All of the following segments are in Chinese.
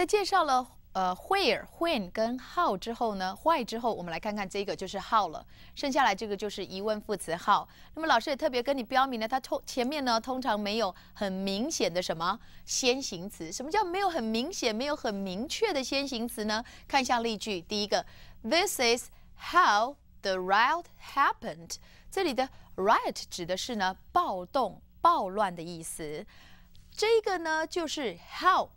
在介绍了呃，where、when 跟 how 之后呢，why 之后，我们来看看这个就是 how 了。剩下来这个就是疑问副词 how。那么老师也特别跟你标明了，它通前面呢通常没有很明显的什么先行词。什么叫没有很明显、没有很明确的先行词呢？看一下例句，第一个，This is how the riot happened。这里的 riot 指的是呢暴动、暴乱的意思。这个呢就是 how。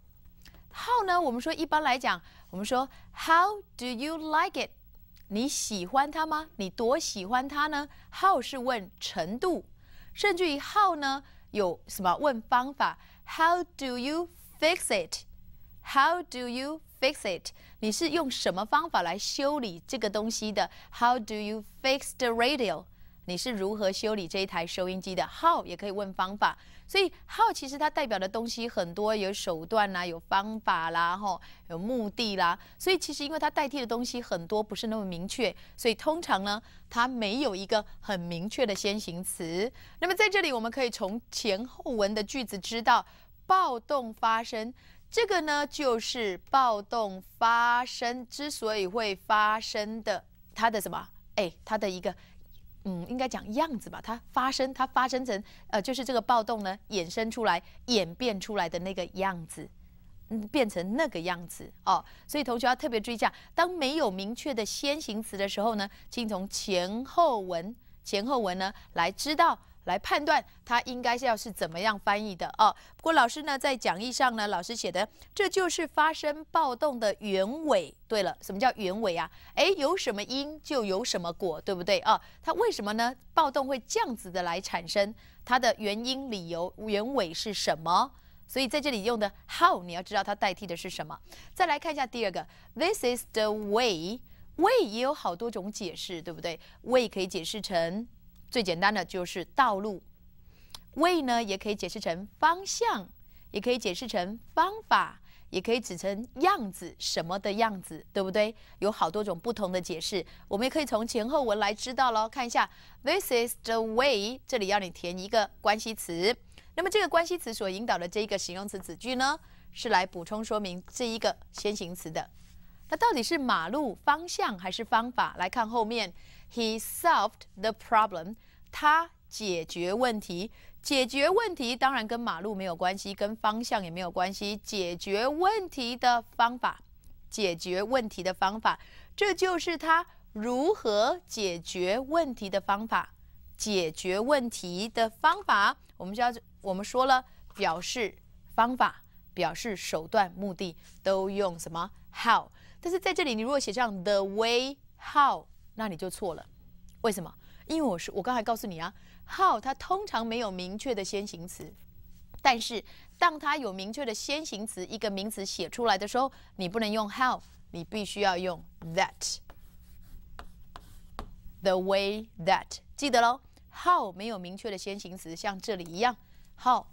How 呢？我们说一般来讲，我们说 How do you like it？你喜欢它吗？你多喜欢它呢？How 是问程度，甚至于 How 呢有什么问方法？How do you fix it？How do you fix it？你是用什么方法来修理这个东西的？How do you fix the radio？你是如何修理这一台收音机的？How 也可以问方法。所以，好，其实它代表的东西很多，有手段啦，有方法啦，吼，有目的啦。所以，其实因为它代替的东西很多，不是那么明确，所以通常呢，它没有一个很明确的先行词。那么，在这里我们可以从前后文的句子知道，暴动发生这个呢，就是暴动发生之所以会发生的它的什么？哎，它的一个。嗯，应该讲样子吧。它发生，它发生成，呃，就是这个暴动呢，衍生出来、演变出来的那个样子，嗯，变成那个样子哦。所以同学要特别注意，一下，当没有明确的先行词的时候呢，请从前后文、前后文呢来知道。来判断它应该是要是怎么样翻译的哦。不过老师呢在讲义上呢，老师写的这就是发生暴动的原委。对了，什么叫原委啊？哎，有什么因就有什么果，对不对啊？它为什么呢？暴动会这样子的来产生它的原因、理由、原委是什么？所以在这里用的 how，你要知道它代替的是什么。再来看一下第二个，this is the way。way 也有好多种解释，对不对？way 可以解释成。最简单的就是道路，way 呢也可以解释成方向，也可以解释成方法，也可以指成样子什么的样子，对不对？有好多种不同的解释，我们也可以从前后文来知道喽。看一下，This is the way，这里要你填一个关系词。那么这个关系词所引导的这一个形容词词句呢，是来补充说明这一个先行词的。它到底是马路、方向还是方法？来看后面。He solved the problem. 他解决问题，解决问题当然跟马路没有关系，跟方向也没有关系。解决问题的方法，解决问题的方法，这就是他如何解决问题的方法。解决问题的方法，我们就要我们说了，表示方法、表示手段、目的都用什么？How？但是在这里，你如果写上 the way how。那你就错了，为什么？因为我是我刚才告诉你啊，how 它通常没有明确的先行词，但是当它有明确的先行词一个名词写出来的时候，你不能用 how，你必须要用 that。the way that 记得喽，how 没有明确的先行词，像这里一样 how，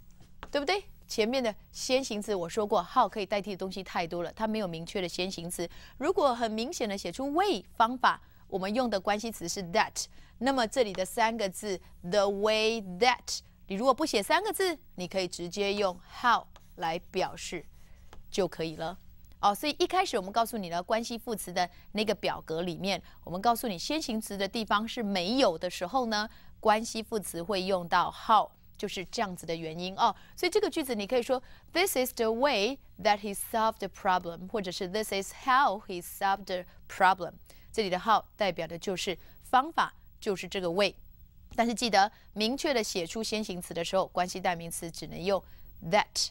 对不对？前面的先行词我说过，how 可以代替的东西太多了，它没有明确的先行词。如果很明显的写出 way 方法。我们用的关系词是 that，那么这里的三个字 the way that，你如果不写三个字，你可以直接用 how 来表示就可以了。哦，所以一开始我们告诉你的关系副词的那个表格里面，我们告诉你先行词的地方是没有的时候呢，关系副词会用到 how，就是这样子的原因哦。所以这个句子你可以说 This is the way that he solved the problem，或者是 This is how he solved the problem。这里的 “how” 代表的就是方法，就是这个 “way”。但是记得明确的写出先行词的时候，关系代名词只能用 “that”，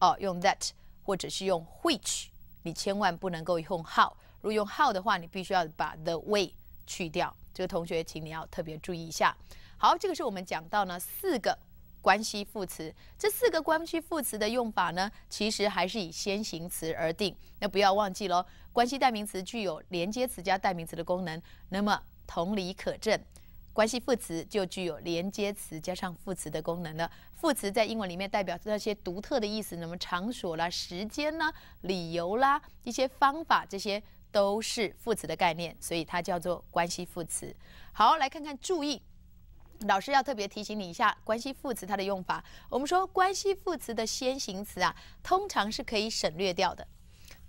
哦，用 “that” 或者是用 “which”，你千万不能够用 “how”。如果用 “how” 的话，你必须要把 “the way” 去掉。这个同学，请你要特别注意一下。好，这个是我们讲到呢四个关系副词，这四个关系副词的用法呢，其实还是以先行词而定。那不要忘记喽。关系代名词具有连接词加代名词的功能，那么同理可证，关系副词就具有连接词加上副词的功能了。副词在英文里面代表那些独特的意思，那么场所啦、时间啦、理由啦、一些方法，这些都是副词的概念，所以它叫做关系副词。好，来看看，注意，老师要特别提醒你一下，关系副词它的用法，我们说关系副词的先行词啊，通常是可以省略掉的。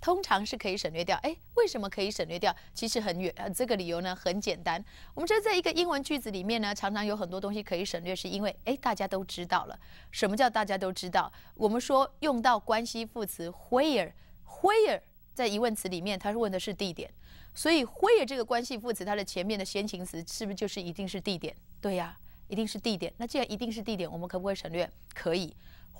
通常是可以省略掉。哎，为什么可以省略掉？其实很远，这个理由呢很简单。我们知道，在一个英文句子里面呢，常常有很多东西可以省略，是因为哎，大家都知道了。什么叫大家都知道？我们说用到关系副词 where，where 在疑问词里面，它是问的是地点。所以 where 这个关系副词，它的前面的先行词是不是就是一定是地点？对呀，一定是地点。那既然一定是地点，我们可不可以省略？可以。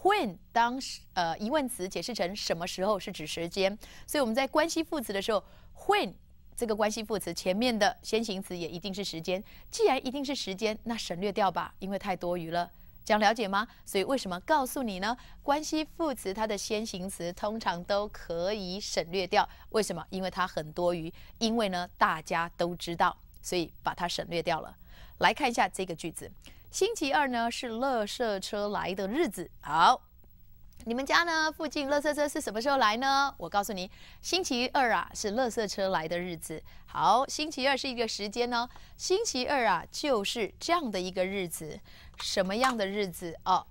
When 当呃疑问词解释成什么时候是指时间，所以我们在关系副词的时候，when 这个关系副词前面的先行词也一定是时间。既然一定是时间，那省略掉吧，因为太多余了。样了解吗？所以为什么告诉你呢？关系副词它的先行词通常都可以省略掉，为什么？因为它很多余，因为呢大家都知道，所以把它省略掉了。来看一下这个句子。星期二呢是乐色车来的日子。好，你们家呢附近乐色车是什么时候来呢？我告诉你，星期二啊是乐色车来的日子。好，星期二是一个时间呢。星期二啊就是这样的一个日子，什么样的日子哦？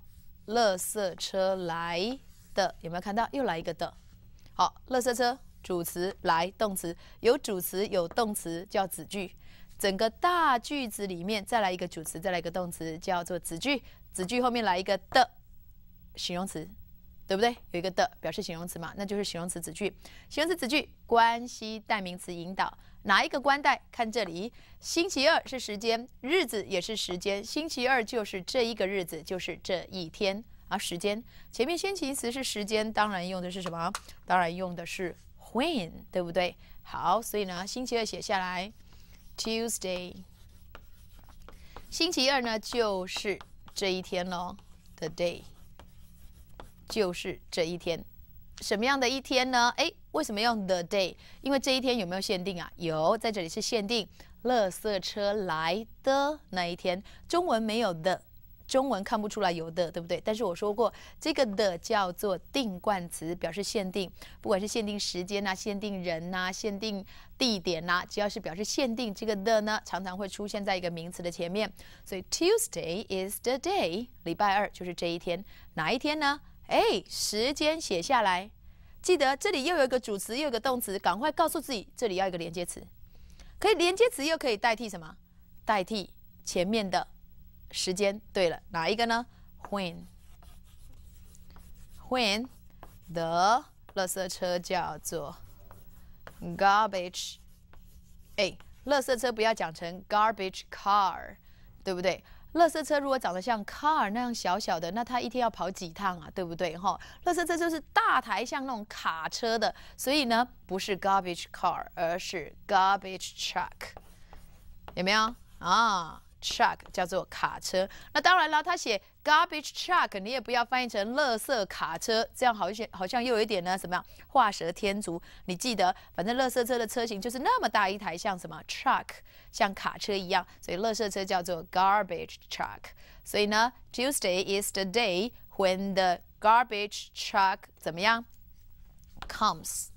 乐色车来的有没有看到？又来一个的。好，乐色车，主词来，动词有主词有动词叫子句。整个大句子里面再来一个主词，再来一个动词，叫做子句。子句后面来一个的，形容词，对不对？有一个的表示形容词嘛，那就是形容词子句。形容词子句关系代名词引导，哪一个关带？看这里，星期二是时间，日子也是时间，星期二就是这一个日子，就是这一天。而时间前面先行词是时间，当然用的是什么？当然用的是 when，对不对？好，所以呢，星期二写下来。Tuesday，星期二呢就是这一天喽。The day，就是这一天，什么样的一天呢？哎，为什么用 the day？因为这一天有没有限定啊？有，在这里是限定，垃圾车来的那一天。中文没有的。中文看不出来有的，对不对？但是我说过，这个的叫做定冠词，表示限定，不管是限定时间呐、限定人呐、限定地点呐，只要是表示限定，这个的呢，常常会出现在一个名词的前面。所以 Tuesday is the day，礼拜二就是这一天，哪一天呢？哎，时间写下来，记得这里又有一个主词，又有个动词，赶快告诉自己，这里要一个连接词，可以连接词又可以代替什么？代替前面的。时间对了，哪一个呢？When，When the 垃圾车叫做 garbage。哎，垃圾车不要讲成 garbage car，对不对？垃圾车如果长得像 car 那样小小的，那它一天要跑几趟啊，对不对？哈，垃圾车就是大台像那种卡车的，所以呢，不是 garbage car，而是 garbage truck。有没有啊？truck 叫做卡车，那当然了，他写 garbage truck，你也不要翻译成垃圾卡车，这样好像好像又有一点呢，怎么样，画蛇添足？你记得，反正垃圾车的车型就是那么大一台，像什么 truck，像卡车一样，所以垃圾车叫做 garbage truck。所以呢，Tuesday is the day when the garbage truck 怎么样，comes？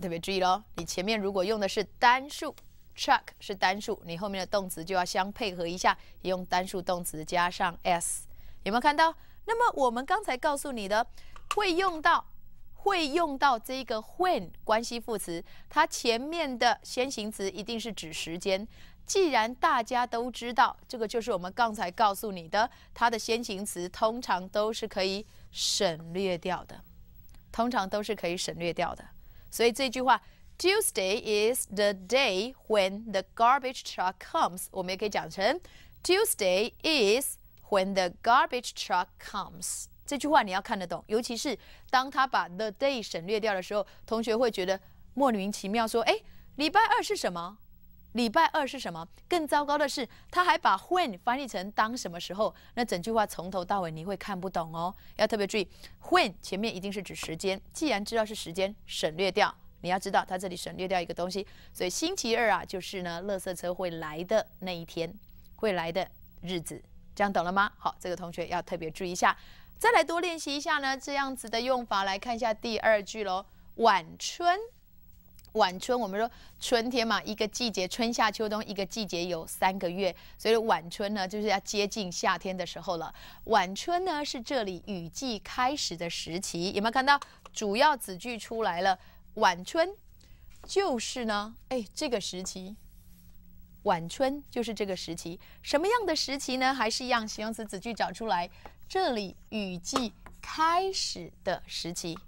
特别注意喽，你前面如果用的是单数。Truck 是单数，你后面的动词就要相配合一下，用单数动词加上 s，有没有看到？那么我们刚才告诉你的，会用到，会用到这个 when 关系副词，它前面的先行词一定是指时间。既然大家都知道，这个就是我们刚才告诉你的，它的先行词通常都是可以省略掉的，通常都是可以省略掉的。所以这句话。Tuesday is the day when the garbage truck comes。我们也可以讲成，Tuesday is when the garbage truck comes。这句话你要看得懂，尤其是当他把 the day 省略掉的时候，同学会觉得莫名其妙，说：“哎，礼拜二是什么？礼拜二是什么？”更糟糕的是，他还把 when 翻译成“当什么时候”，那整句话从头到尾你会看不懂哦。要特别注意，when 前面一定是指时间，既然知道是时间，省略掉。你要知道，它这里省略掉一个东西，所以星期二啊，就是呢，垃圾车会来的那一天，会来的日子，这样懂了吗？好，这个同学要特别注意一下，再来多练习一下呢，这样子的用法。来看一下第二句喽，晚春，晚春，我们说春天嘛，一个季节，春夏秋冬，一个季节有三个月，所以晚春呢，就是要接近夏天的时候了。晚春呢，是这里雨季开始的时期，有没有看到主要子句出来了？晚春，就是呢，哎，这个时期，晚春就是这个时期，什么样的时期呢？还是一样，形容词子句找出来。这里雨季开始的时期，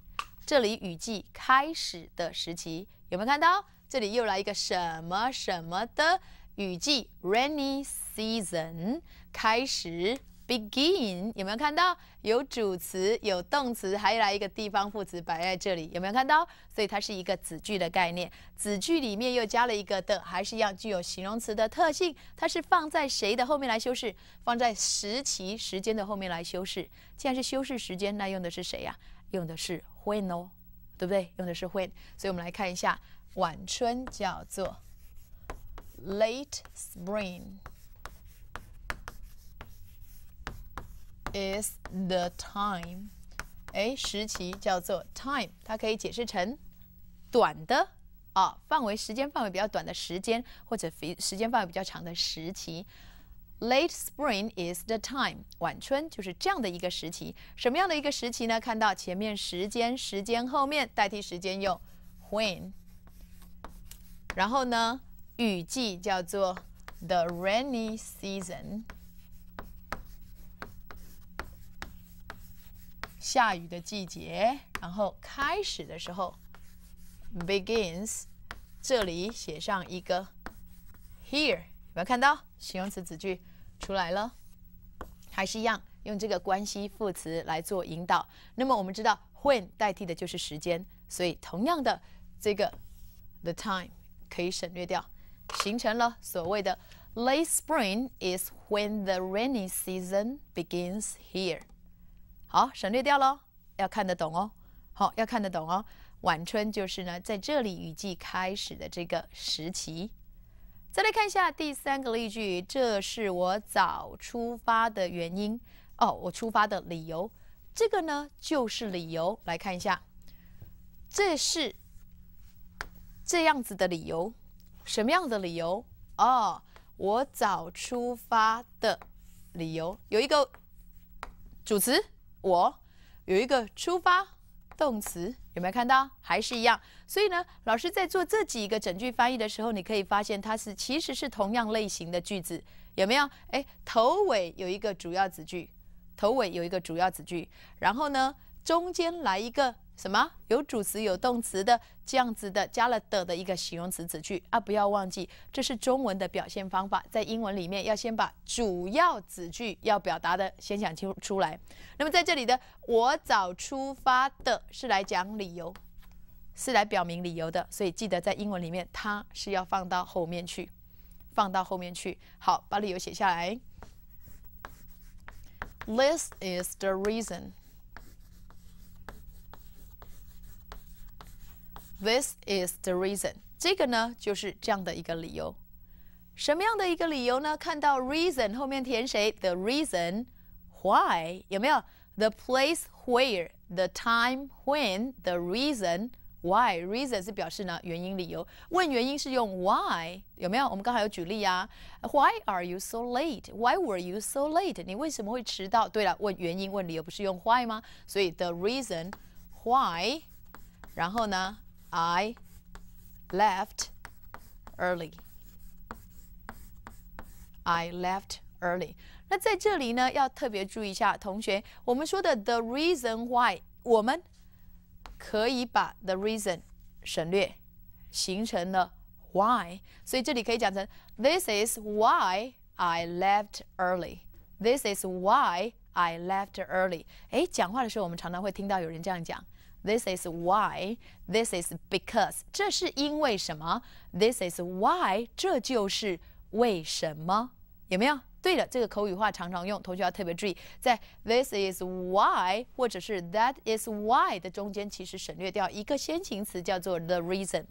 这里雨季开始的时期，有没有看到？这里又来一个什么什么的雨季 （rainy season） 开始。Begin 有没有看到？有主词，有动词，还来一个地方副词摆在这里，有没有看到？所以它是一个子句的概念。子句里面又加了一个的，还是一样具有形容词的特性。它是放在谁的后面来修饰？放在时期、时间的后面来修饰。既然是修饰时间，那用的是谁呀？用的是 when 哦，对不对？用的是 when。所以，我们来看一下，晚春叫做 late spring。Is the time？哎，时期叫做 time，它可以解释成短的啊，范围时间范围比较短的时间，或者时时间范围比较长的时期。Late spring is the time。晚春就是这样的一个时期。什么样的一个时期呢？看到前面时间，时间后面代替时间用 when。然后呢，雨季叫做 the rainy season。下雨的季节，然后开始的时候，begins，这里写上一个 here，有没有看到形容词子句出来了？还是一样，用这个关系副词来做引导。那么我们知道 when 代替的就是时间，所以同样的这个 the time 可以省略掉，形成了所谓的 late spring is when the rainy season begins here。好，省略掉喽，要看得懂哦。好，要看得懂哦。晚春就是呢，在这里雨季开始的这个时期。再来看一下第三个例句，这是我早出发的原因哦，我出发的理由。这个呢，就是理由。来看一下，这是这样子的理由，什么样的理由？哦，我早出发的理由有一个主词。我有一个出发动词，有没有看到？还是一样。所以呢，老师在做这几个整句翻译的时候，你可以发现它是其实是同样类型的句子，有没有？哎，头尾有一个主要子句，头尾有一个主要子句，然后呢，中间来一个。什么有主词有动词的这样子的加了的的一个形容词词句啊？不要忘记，这是中文的表现方法，在英文里面要先把主要词句要表达的先想清出来。那么在这里的我早出发的是来讲理由，是来表明理由的，所以记得在英文里面它是要放到后面去，放到后面去。好，把理由写下来。This is the reason. This is the reason。这个呢，就是这样的一个理由。什么样的一个理由呢？看到 reason 后面填谁？The reason why 有没有？The place where, the time when, the reason why reason 是表示呢原因理由。问原因是用 why 有没有？我们刚才有举例啊。Why are you so late? Why were you so late? 你为什么会迟到？对了，问原因问理由不是用 why 吗？所以 the reason why，然后呢？I left early. I left early。那在这里呢，要特别注意一下，同学，我们说的 the reason why，我们可以把 the reason 省略，形成了 why，所以这里可以讲成 This is why I left early. This is why I left early. 哎，讲话的时候我们常常会听到有人这样讲。This is why. This is because. 这是因为什么？This is why. 这就是为什么？有没有？对的，这个口语化常常用，同学要特别注意，在 this is why 或者是 that is why 的中间，其实省略掉一个先行词，叫做 the reason。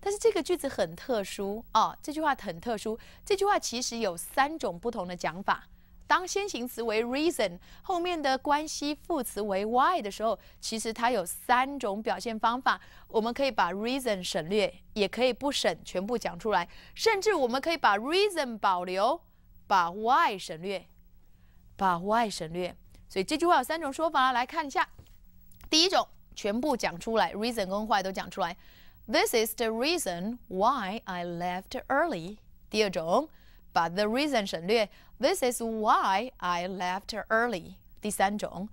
但是这个句子很特殊啊，这句话很特殊。这句话其实有三种不同的讲法。当先行词为 reason，后面的关系副词为 why 的时候，其实它有三种表现方法。我们可以把 reason 省略，也可以不省，全部讲出来。甚至我们可以把 reason 保留，把 why 省略，把 why 省略。所以这句话有三种说法。来看一下，第一种全部讲出来，reason 跟 why 都讲出来。This is the reason why I left early。第二种把 the reason 省略。This is why I left early。第三种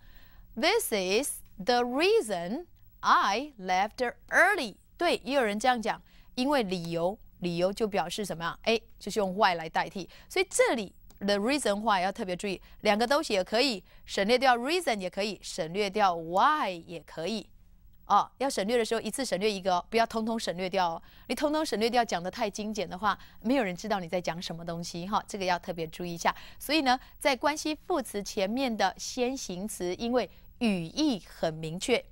，This is the reason I left early。对，也有人这样讲，因为理由，理由就表示什么呀？哎，就是用 why 来代替。所以这里 the reason why 要特别注意，两个都写也可以，省略掉 reason 也可以，省略掉 why 也可以。哦，要省略的时候一次省略一个哦，不要通通省略掉哦。你通通省略掉，讲得太精简的话，没有人知道你在讲什么东西哈。这个要特别注意一下。所以呢，在关系副词前面的先行词，因为语义很明确，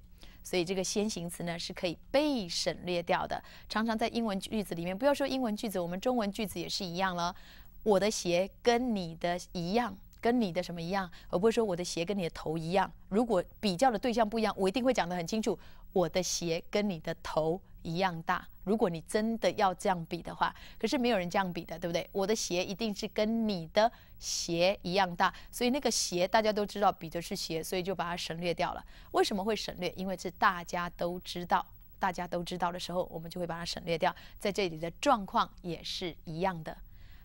所以这个先行词呢是可以被省略掉的。常常在英文句子里面，不要说英文句子，我们中文句子也是一样了。我的鞋跟你的一样，跟你的什么一样，而不是说我的鞋跟你的头一样。如果比较的对象不一样，我一定会讲得很清楚。我的鞋跟你的头一样大。如果你真的要这样比的话，可是没有人这样比的，对不对？我的鞋一定是跟你的鞋一样大，所以那个鞋大家都知道比的是鞋，所以就把它省略掉了。为什么会省略？因为是大家都知道，大家都知道的时候，我们就会把它省略掉。在这里的状况也是一样的。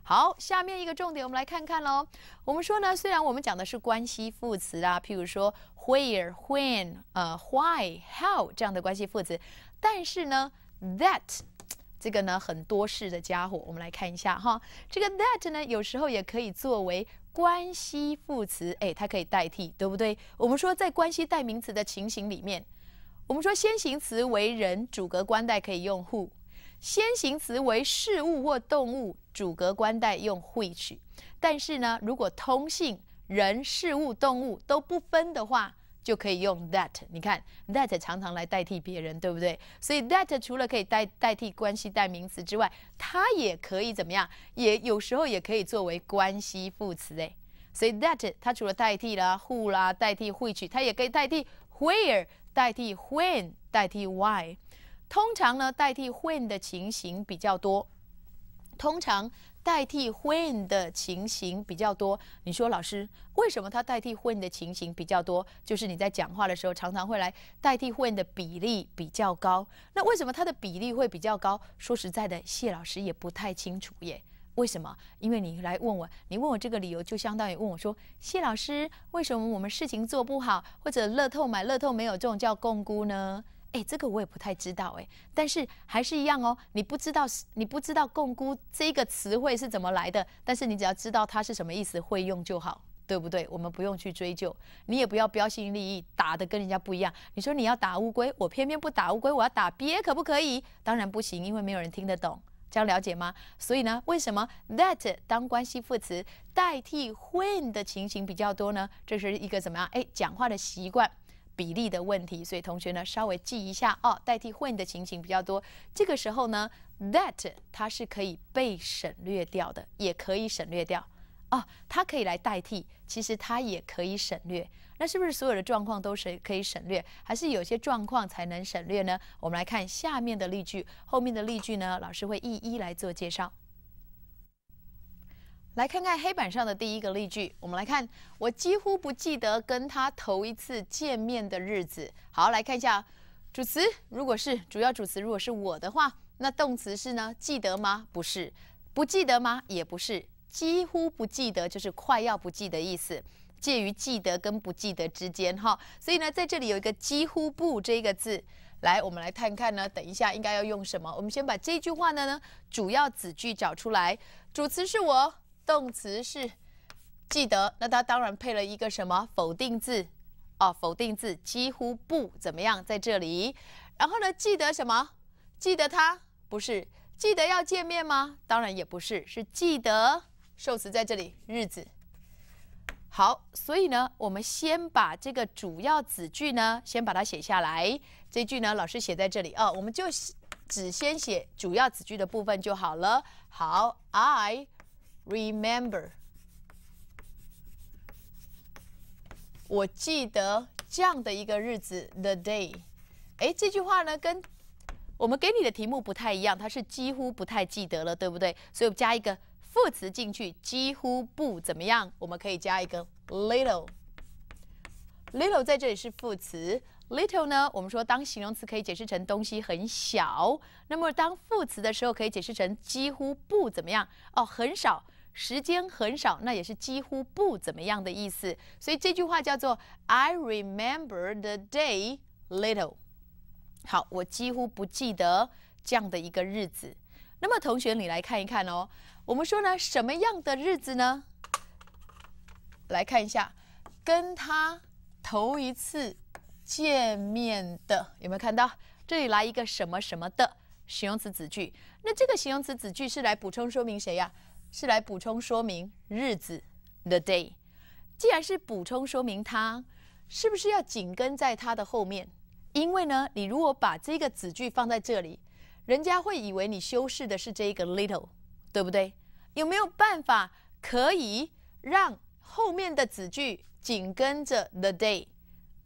好，下面一个重点，我们来看看喽。我们说呢，虽然我们讲的是关系副词啊，譬如说 where、when、呃、why、how 这样的关系副词，但是呢，that 这个呢很多事的家伙，我们来看一下哈。这个 that 呢，有时候也可以作为关系副词，哎，它可以代替，对不对？我们说在关系代名词的情形里面，我们说先行词为人，主格关代可以用 who。先行词为事物或动物，主格冠代用 which，但是呢，如果通性人、事物、动物都不分的话，就可以用 that。你看 that 常常来代替别人，对不对？所以 that 除了可以代代替关系代名词之外，它也可以怎么样？也有时候也可以作为关系副词诶。所以 that 它除了代替啦 who 啦，代替 which，它也可以代替 where，代替 when，代替 why。通常呢，代替 when 的情形比较多。通常代替 when 的情形比较多。你说老师，为什么它代替 when 的情形比较多？就是你在讲话的时候，常常会来代替 when 的比例比较高。那为什么它的比例会比较高？说实在的，谢老师也不太清楚耶。为什么？因为你来问我，你问我这个理由，就相当于问我说，谢老师，为什么我们事情做不好，或者乐透买乐透没有中，叫共沽呢？哎，这个我也不太知道哎，但是还是一样哦。你不知道，你不知道“共估这个词汇是怎么来的，但是你只要知道它是什么意思，会用就好，对不对？我们不用去追究，你也不要标新立异，打的跟人家不一样。你说你要打乌龟，我偏偏不打乌龟，我要打鳖，可不可以？当然不行，因为没有人听得懂，这样了解吗？所以呢，为什么 that 当关系副词代替 when 的情形比较多呢？这是一个怎么样？哎，讲话的习惯。比例的问题，所以同学呢稍微记一下哦，代替换的情形比较多。这个时候呢，that 它是可以被省略掉的，也可以省略掉哦，它可以来代替，其实它也可以省略。那是不是所有的状况都是可以省略，还是有些状况才能省略呢？我们来看下面的例句，后面的例句呢，老师会一一来做介绍。来看看黑板上的第一个例句，我们来看，我几乎不记得跟他头一次见面的日子。好，来看一下主词，如果是主要主词，如果是我的话，那动词是呢？记得吗？不是，不记得吗？也不是，几乎不记得就是快要不记得意思，介于记得跟不记得之间哈。所以呢，在这里有一个几乎不这一个字，来，我们来看看呢，等一下应该要用什么？我们先把这句话呢呢主要子句找出来，主词是我。动词是记得，那它当然配了一个什么否定字啊？否定字几乎不怎么样，在这里。然后呢，记得什么？记得他不是？记得要见面吗？当然也不是，是记得受词在这里日子。好，所以呢，我们先把这个主要子句呢，先把它写下来。这句呢，老师写在这里啊，我们就只先写主要子句的部分就好了。好，I。Remember，我记得这样的一个日子，the day。哎，这句话呢跟我们给你的题目不太一样，它是几乎不太记得了，对不对？所以我们加一个副词进去，几乎不怎么样。我们可以加一个 little，little 在这里是副词。little 呢，我们说当形容词可以解释成东西很小，那么当副词的时候可以解释成几乎不怎么样哦，很少。时间很少，那也是几乎不怎么样的意思。所以这句话叫做 "I remember the day little"。好，我几乎不记得这样的一个日子。那么，同学你来看一看哦。我们说呢，什么样的日子呢？来看一下，跟他头一次见面的有没有看到？这里来一个什么什么的形容词子句。那这个形容词子句是来补充说明谁呀？是来补充说明日子，the day。既然是补充说明，它是不是要紧跟在它的后面？因为呢，你如果把这个子句放在这里，人家会以为你修饰的是这一个 little，对不对？有没有办法可以让后面的子句紧跟着 the day？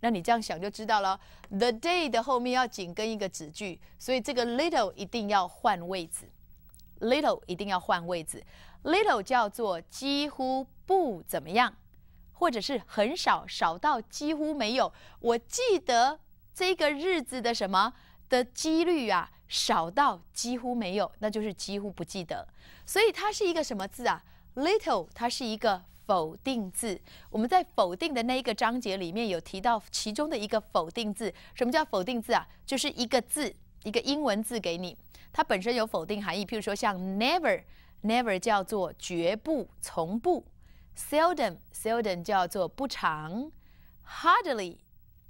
那你这样想就知道了，the day 的后面要紧跟一个子句，所以这个 little 一定要换位置，little 一定要换位置。little 叫做几乎不怎么样，或者是很少少到几乎没有。我记得这个日子的什么的几率啊，少到几乎没有，那就是几乎不记得。所以它是一个什么字啊？little 它是一个否定字。我们在否定的那一个章节里面有提到其中的一个否定字。什么叫否定字啊？就是一个字，一个英文字给你，它本身有否定含义。譬如说像 never。Never 叫做绝不、从不；seldom seldom 叫做不常；hardly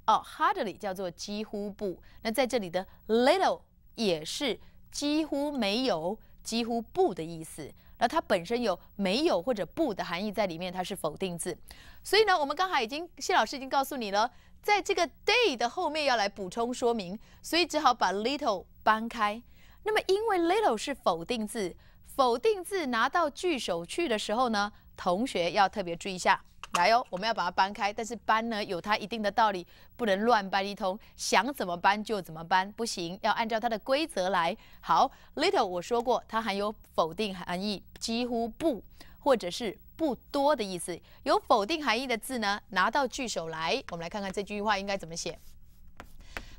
哦，hardly 叫做几乎不。那在这里的 little 也是几乎没有、几乎不的意思。然后它本身有没有或者不的含义在里面，它是否定字。所以呢，我们刚才已经谢老师已经告诉你了，在这个 day 的后面要来补充说明，所以只好把 little 搬开。那么因为 little 是否定字。否定字拿到句首去的时候呢，同学要特别注意一下。来哦，我们要把它搬开，但是搬呢有它一定的道理，不能乱搬一通，想怎么搬就怎么搬，不行，要按照它的规则来。好，little 我说过，它含有否定含义，几乎不或者是不多的意思。有否定含义的字呢，拿到句首来。我们来看看这句话应该怎么写，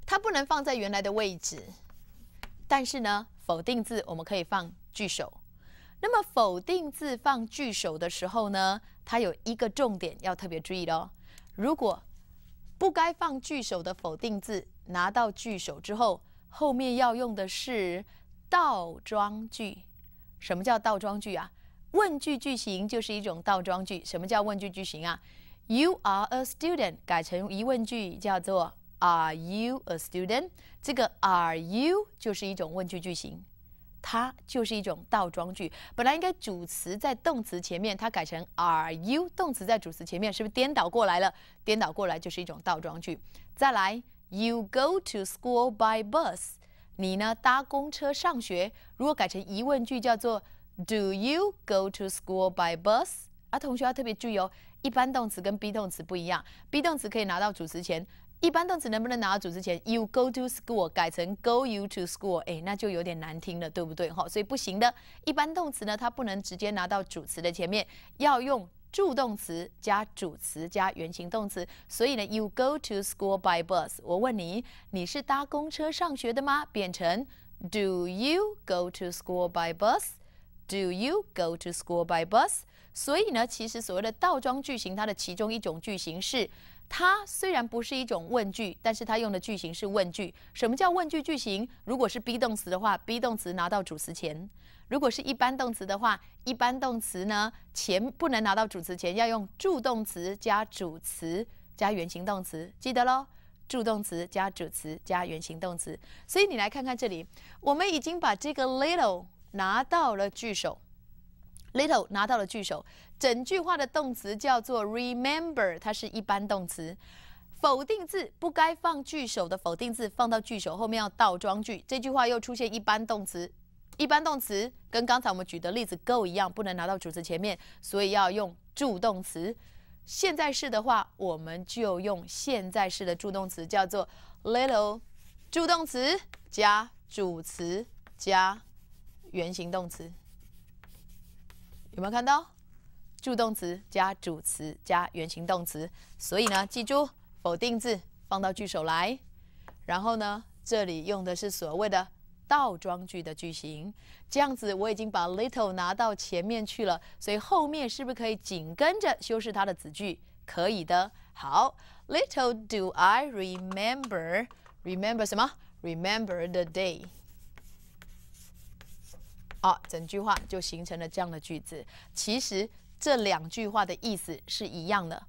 它不能放在原来的位置，但是呢，否定字我们可以放句首。那么否定字放句首的时候呢，它有一个重点要特别注意哦。如果不该放句首的否定字拿到句首之后，后面要用的是倒装句。什么叫倒装句啊？问句句型就是一种倒装句。什么叫问句句型啊？You are a student，改成疑问句叫做 Are you a student？这个 Are you 就是一种问句句型。它就是一种倒装句，本来应该主词在动词前面，它改成 are you，动词在主词前面，是不是颠倒过来了？颠倒过来就是一种倒装句。再来，you go to school by bus，你呢搭公车上学？如果改成疑问句，叫做 do you go to school by bus？啊，同学要特别注意哦，一般动词跟 be 动词不一样，be 动词可以拿到主词前。一般动词能不能拿到主词前？You go to school，改成 Go you to school，哎，那就有点难听了，对不对？哈，所以不行的。一般动词呢，它不能直接拿到主词的前面，要用助动词加主词加原形动词。所以呢，You go to school by bus。我问你，你是搭公车上学的吗？变成 Do you go to school by bus？Do you go to school by bus？所以呢，其实所谓的倒装句型，它的其中一种句型是。它虽然不是一种问句，但是它用的句型是问句。什么叫问句句型？如果是 be 动词的话，be 动词拿到主词前；如果是一般动词的话，一般动词呢前不能拿到主词前，要用助动词加主词加原形动词，记得喽。助动词加主词加原形动词。所以你来看看这里，我们已经把这个 little 拿到了句首。Little 拿到了句首，整句话的动词叫做 remember，它是一般动词。否定字不该放句首的否定字放到句首后面要倒装句。这句话又出现一般动词，一般动词跟刚才我们举的例子 go 一样，不能拿到主词前面，所以要用助动词。现在式的话，我们就用现在式的助动词叫做 little，助动词加主词加原形动词。有没有看到助动词加主词加原形动词？所以呢，记住否定字放到句首来。然后呢，这里用的是所谓的倒装句的句型。这样子，我已经把 little 拿到前面去了，所以后面是不是可以紧跟着修饰它的子句？可以的。好，little do I remember。remember 什么？remember the day。好，整句话就形成了这样的句子。其实这两句话的意思是一样的，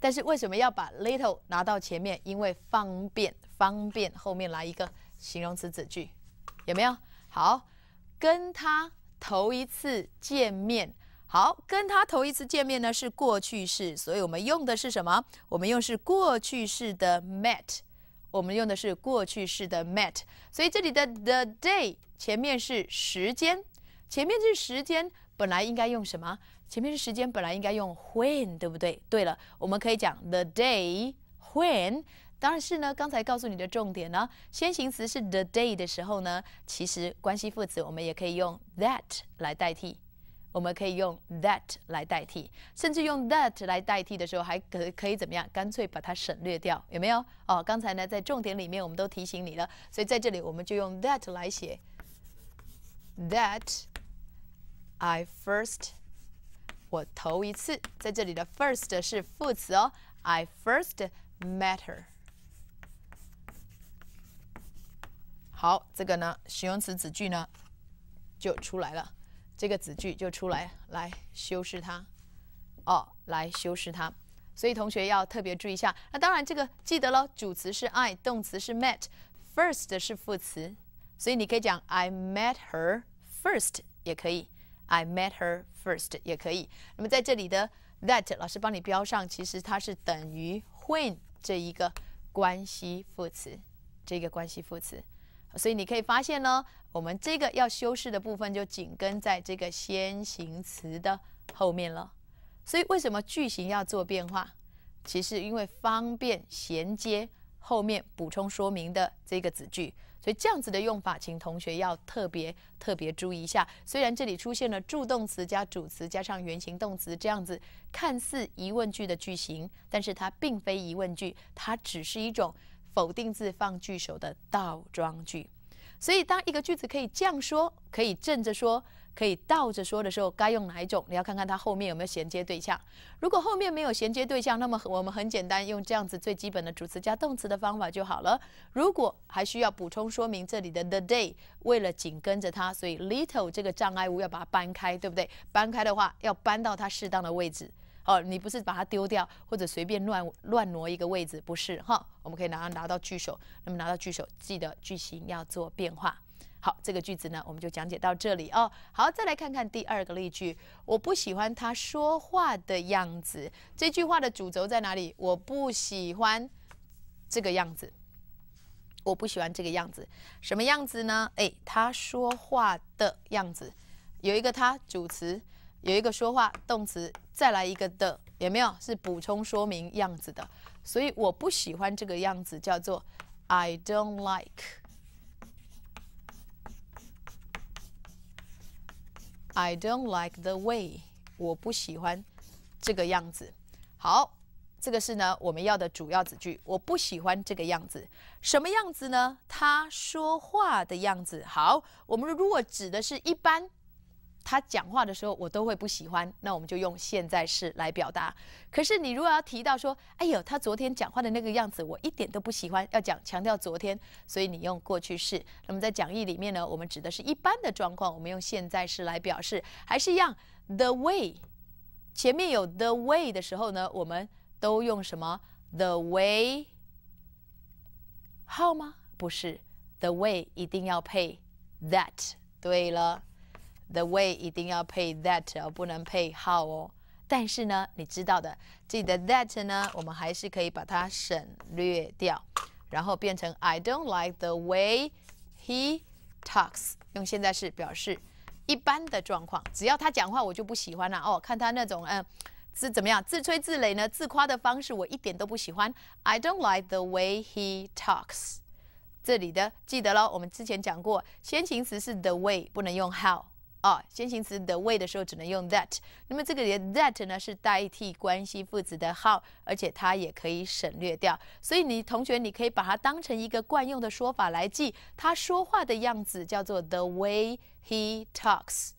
但是为什么要把 little 拿到前面？因为方便，方便后面来一个形容词子句，有没有？好，跟他头一次见面。好，跟他头一次见面呢是过去式，所以我们用的是什么？我们用是过去式的 met，我们用的是过去式的 met，所以这里的 the day。前面是时间，前面是时间，本来应该用什么？前面是时间，本来应该用 when，对不对？对了，我们可以讲 the day when。当然是呢，刚才告诉你的重点呢，先行词是 the day 的时候呢，其实关系副词我们也可以用 that 来代替，我们可以用 that 来代替，甚至用 that 来代替的时候还可可以怎么样？干脆把它省略掉，有没有？哦，刚才呢在重点里面我们都提醒你了，所以在这里我们就用 that 来写。That I first，我头一次，在这里的 first 是副词哦。I first met her。好，这个呢，形容词子句呢就出来了，这个子句就出来，来修饰它，哦，来修饰它。所以同学要特别注意一下。那当然，这个记得了，主词是 I，动词是 met，first 是副词。所以你可以讲 I met her first 也可以，I met her first 也可以。那么在这里的 that 老师帮你标上，其实它是等于 when 这一个关系副词，这个关系副词。所以你可以发现呢，我们这个要修饰的部分就紧跟在这个先行词的后面了。所以为什么句型要做变化？其实因为方便衔接后面补充说明的这个子句。所以这样子的用法，请同学要特别特别注意一下。虽然这里出现了助动词加主词加上原形动词这样子看似疑问句的句型，但是它并非疑问句，它只是一种否定字放句首的倒装句。所以，当一个句子可以这样说，可以正着说。可以倒着说的时候，该用哪一种？你要看看它后面有没有衔接对象。如果后面没有衔接对象，那么我们很简单，用这样子最基本的主词加动词的方法就好了。如果还需要补充说明，这里的 the day 为了紧跟着它，所以 little 这个障碍物要把它搬开，对不对？搬开的话，要搬到它适当的位置。哦，你不是把它丢掉，或者随便乱乱挪一个位置，不是哈？我们可以拿拿到句首，那么拿到句首，记得句型要做变化。好，这个句子呢，我们就讲解到这里哦。好，再来看看第二个例句。我不喜欢他说话的样子。这句话的主轴在哪里？我不喜欢这个样子。我不喜欢这个样子，什么样子呢？哎，他说话的样子。有一个他，主词；有一个说话，动词；再来一个的，有没有？是补充说明样子的。所以我不喜欢这个样子，叫做 I don't like。I don't like the way，我不喜欢这个样子。好，这个是呢我们要的主要子句。我不喜欢这个样子，什么样子呢？他说话的样子。好，我们如果指的是一般。他讲话的时候，我都会不喜欢。那我们就用现在式来表达。可是你如果要提到说，哎呦，他昨天讲话的那个样子，我一点都不喜欢。要讲强调昨天，所以你用过去式。那么在讲义里面呢，我们指的是一般的状况，我们用现在式来表示，还是一样。The way，前面有 the way 的时候呢，我们都用什么？The way，how 吗？不是，the way 一定要配 that。对了。The way 一定要配 that 哦，不能配 how 哦。但是呢，你知道的，记得 that 呢，我们还是可以把它省略掉，然后变成 I don't like the way he talks，用现在式表示一般的状况。只要他讲话，我就不喜欢了哦。看他那种嗯，是怎么样自吹自擂呢？自夸的方式我一点都不喜欢。I don't like the way he talks。这里的记得喽，我们之前讲过，先行词是 the way，不能用 how。哦，先行词 the way 的时候只能用 that。那么这个的 that 呢，是代替关系副词的 how，而且它也可以省略掉。所以你同学，你可以把它当成一个惯用的说法来记。他说话的样子叫做 the way he talks，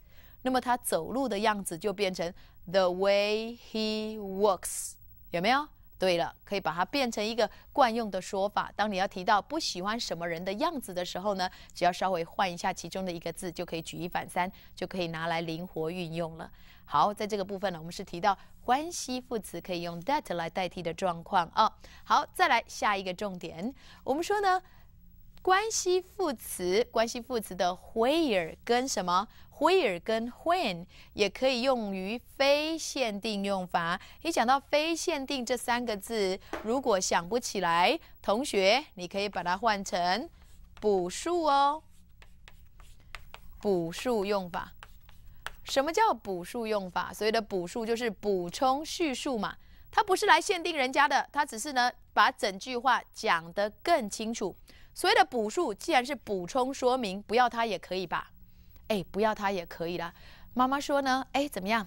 那么他走路的样子就变成 the way he walks，有没有？对了，可以把它变成一个惯用的说法。当你要提到不喜欢什么人的样子的时候呢，只要稍微换一下其中的一个字，就可以举一反三，就可以拿来灵活运用了。好，在这个部分呢，我们是提到关系副词可以用 that 来代替的状况啊。好，再来下一个重点，我们说呢，关系副词，关系副词的 where 跟什么？Where 跟 when 也可以用于非限定用法。一讲到非限定这三个字，如果想不起来，同学你可以把它换成补数哦。补数用法，什么叫补数用法？所谓的补数就是补充叙述嘛，它不是来限定人家的，它只是呢把整句话讲得更清楚。所谓的补数，既然是补充说明，不要它也可以吧。哎，不要它也可以啦。妈妈说呢，哎，怎么样，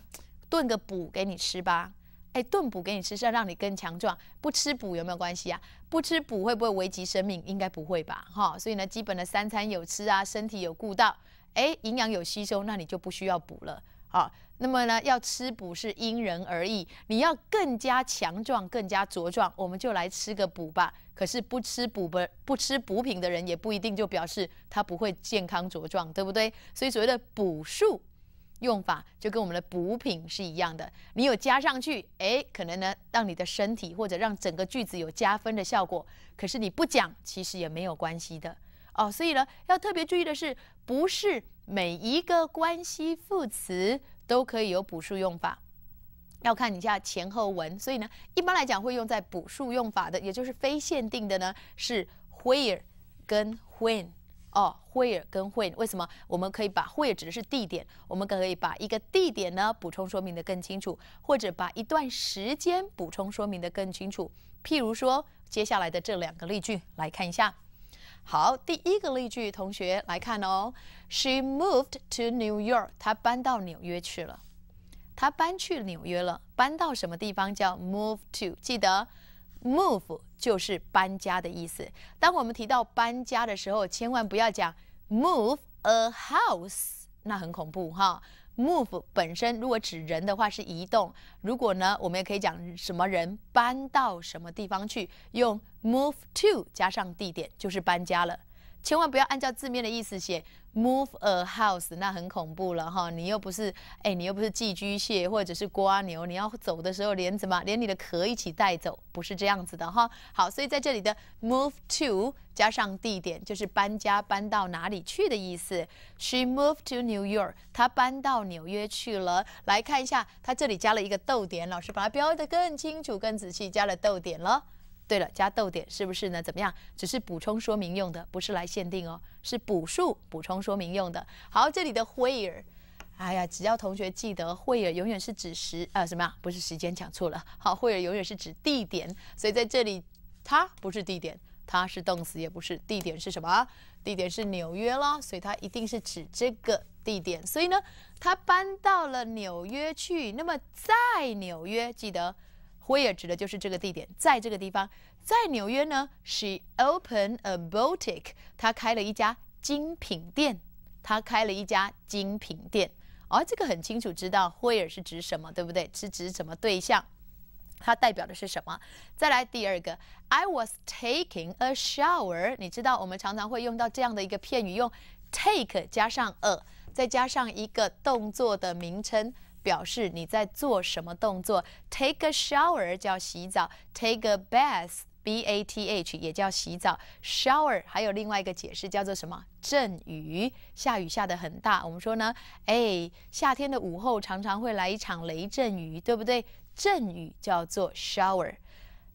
炖个补给你吃吧。哎，炖补给你吃，是要让你更强壮。不吃补有没有关系啊？不吃补会不会危及生命？应该不会吧，哈。所以呢，基本的三餐有吃啊，身体有顾到，哎，营养有吸收，那你就不需要补了，啊。那么呢，要吃补是因人而异。你要更加强壮、更加茁壮，我们就来吃个补吧。可是不吃补不不吃补品的人，也不一定就表示他不会健康茁壮，对不对？所以所谓的补数用法，就跟我们的补品是一样的。你有加上去，哎，可能呢让你的身体或者让整个句子有加分的效果。可是你不讲，其实也没有关系的哦。所以呢，要特别注意的是，不是每一个关系副词。都可以有补数用法，要看一下前后文。所以呢，一般来讲会用在补数用法的，也就是非限定的呢，是 where 跟 when 哦，where 跟 when。为什么？我们可以把 where 指的是地点，我们可以把一个地点呢补充说明的更清楚，或者把一段时间补充说明的更清楚。譬如说，接下来的这两个例句来看一下。好，第一个例句，同学来看哦。She moved to New York。她搬到纽约去了，她搬去纽约了。搬到什么地方叫 move to？记得 move 就是搬家的意思。当我们提到搬家的时候，千万不要讲 move a house，那很恐怖哈。Move 本身如果指人的话是移动，如果呢，我们也可以讲什么人搬到什么地方去，用 move to 加上地点就是搬家了。千万不要按照字面的意思写 move a house，那很恐怖了哈！你又不是哎，你又不是寄居蟹或者是瓜牛，你要走的时候连什么，连你的壳一起带走，不是这样子的哈。好，所以在这里的 move to 加上地点，就是搬家搬到哪里去的意思。She moved to New York，她搬到纽约去了。来看一下，它这里加了一个逗点，老师把它标得更清楚、更仔细，加了逗点了。对了，加逗点是不是呢？怎么样？只是补充说明用的，不是来限定哦，是补数补充说明用的。好，这里的 where，哎呀，只要同学记得 where 永远是指时啊，什么啊？不是时间，讲错了。好，where 永远是指地点，所以在这里它不是地点，它是动词，也不是地点，是什么？地点是纽约咯。所以它一定是指这个地点。所以呢，他搬到了纽约去。那么在纽约，记得。Where 指的就是这个地点，在这个地方，在纽约呢。She opened a boutique，她开了一家精品店，她开了一家精品店。而这个很清楚知道，Where 是指什么，对不对？是指什么对象？它代表的是什么？再来第二个，I was taking a shower。你知道，我们常常会用到这样的一个片语，用 take 加上 a，再加上一个动作的名称。表示你在做什么动作？Take a shower 叫洗澡，take a bath b a t h 也叫洗澡。Shower 还有另外一个解释叫做什么？阵雨，下雨下的很大。我们说呢，哎，夏天的午后常常会来一场雷阵雨，对不对？阵雨叫做 shower，